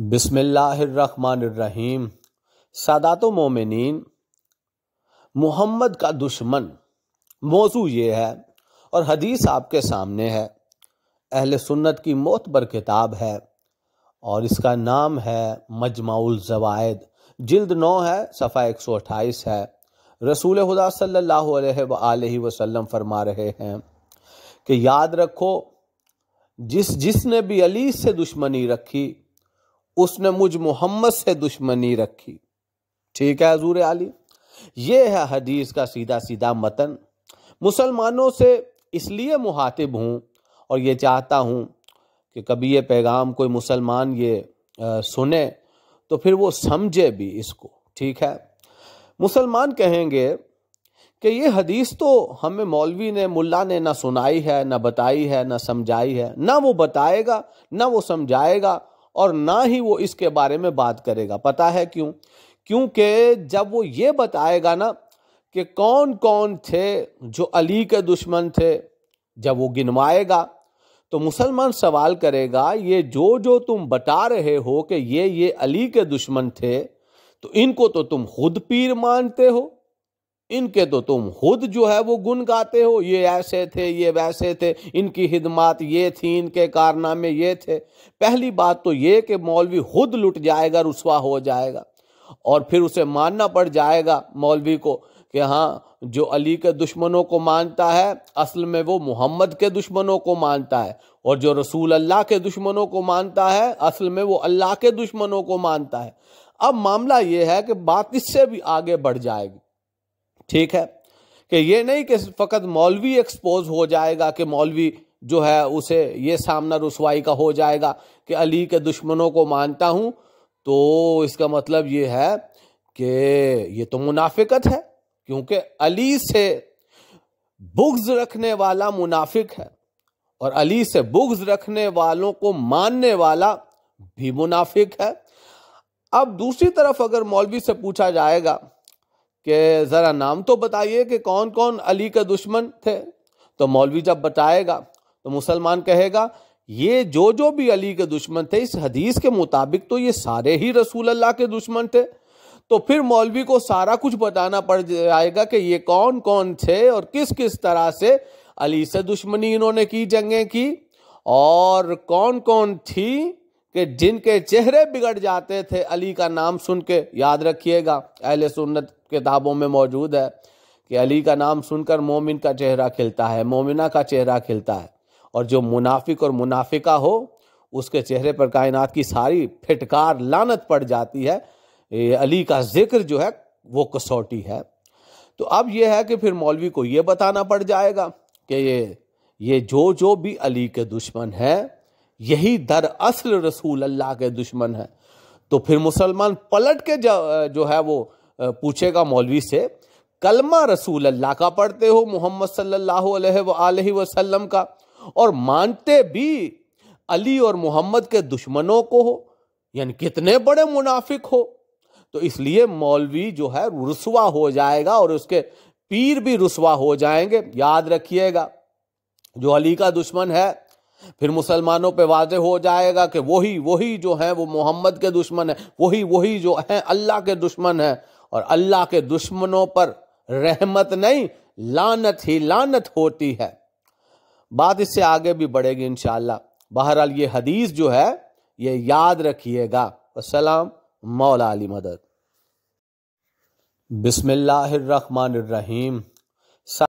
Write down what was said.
बिसमीम सादात मोमिन मोहम्मद का दुश्मन मौजू ये है और हदीस आपके सामने है अहल सुन्नत की मौत पर किताब है और इसका नाम है मजमाउल जवायद जल्द नौ है सफ़ा एक सौ अट्ठाईस है रसूल खुदा सल्लल्लाहु अलैहि वसल्लम फरमा रहे हैं कि याद रखो जिस जिसने भी अली से दुश्मनी रखी उसने मुझ मोहम्मद से दुश्मनी रखी ठीक है हजूर आली ये है हदीस का सीधा सीधा मतन मुसलमानों से इसलिए मुहातिब हूँ और ये चाहता हूँ कि कभी ये पैगाम कोई मुसलमान ये सुने तो फिर वो समझे भी इसको ठीक है मुसलमान कहेंगे कि ये हदीस तो हमें मौलवी ने मुल्ला ने ना सुनाई है ना बताई है ना समझाई है ना वो बताएगा ना वो समझाएगा और ना ही वो इसके बारे में बात करेगा पता है क्यों क्योंकि जब वो ये बताएगा ना कि कौन कौन थे जो अली के दुश्मन थे जब वो गिनवाएगा तो मुसलमान सवाल करेगा ये जो जो तुम बता रहे हो कि ये ये अली के दुश्मन थे तो इनको तो तुम खुद पीर मानते हो इनके तो तुम खुद जो है वो गुन गाते हो ये ऐसे थे ये वैसे थे इनकी हिदमात ये थी इनके कारनामे ये थे पहली बात तो ये कि मौलवी खुद लुट जाएगा रुसवा हो जाएगा और फिर उसे मानना पड़ जाएगा मौलवी को कि हाँ जो अली के दुश्मनों को मानता है असल में वो मोहम्मद के दुश्मनों को मानता है और जो रसूल अल्लाह के दुश्मनों को मानता है असल में वो अल्लाह के दुश्मनों को मानता है अब मामला ये है कि बात इससे भी आगे बढ़ जाएगी ठीक है कि ये नहीं कि फ़कत मौलवी एक्सपोज हो जाएगा कि मौलवी जो है उसे ये सामना रसवाई का हो जाएगा कि अली के दुश्मनों को मानता हूँ तो इसका मतलब ये है कि ये तो मुनाफिकत है क्योंकि अली से बुग्ज रखने वाला मुनाफिक है और अली से बुग्ज रखने वालों को मानने वाला भी मुनाफिक है अब दूसरी तरफ अगर मौलवी से पूछा जाएगा कि ज़रा नाम तो बताइए कि कौन कौन अली का दुश्मन थे तो मौलवी जब बताएगा तो मुसलमान कहेगा ये जो जो भी अली के दुश्मन थे इस हदीस के मुताबिक तो ये सारे ही रसूल अल्लाह के दुश्मन थे तो फिर मौलवी को सारा कुछ बताना पड़ जाएगा कि ये कौन कौन थे और किस किस तरह से अली से दुश्मनी इन्होंने की जंगें की और कौन कौन थी कि जिनके चेहरे बिगड़ जाते थे अली का नाम सुन के याद रखिएगा अहल सुन्नत किताबों में मौजूद है कि अली का नाम सुनकर मोमिन का चेहरा खिलता है मोमिना का चेहरा खिलता है और जो मुनाफिक और मुनाफिका हो उसके चेहरे पर कायनात की सारी फिटकार लानत पड़ जाती है अली का जिक्र जो है वो कसौटी है तो अब यह है कि फिर मौलवी को ये बताना पड़ जाएगा कि ये ये जो जो भी अली के दुश्मन हैं यही दर असल रसूल अल्लाह के दुश्मन है तो फिर मुसलमान पलट के जो है वो पूछेगा मौलवी से कलमा रसूल अल्लाह का पढ़ते हो मोहम्मद सल्लल्लाहु अलैहि वसल्लम का और मानते भी अली और मोहम्मद के दुश्मनों को हो यानी कितने बड़े मुनाफिक हो तो इसलिए मौलवी जो है रुसवा हो जाएगा और उसके पीर भी रुसवा हो जाएंगे याद रखिएगा जो अली का दुश्मन है फिर मुसलमानों पे वाज हो जाएगा कि वही वही जो है वो मोहम्मद के दुश्मन है वही वही जो है अल्लाह के दुश्मन है और अल्लाह के दुश्मनों पर रहमत नहीं लानत ही लानत होती है बात इससे आगे भी बढ़ेगी इन बहरहाल ये हदीस जो है ये याद रखिएगा असलम मौला अली मदद रहीम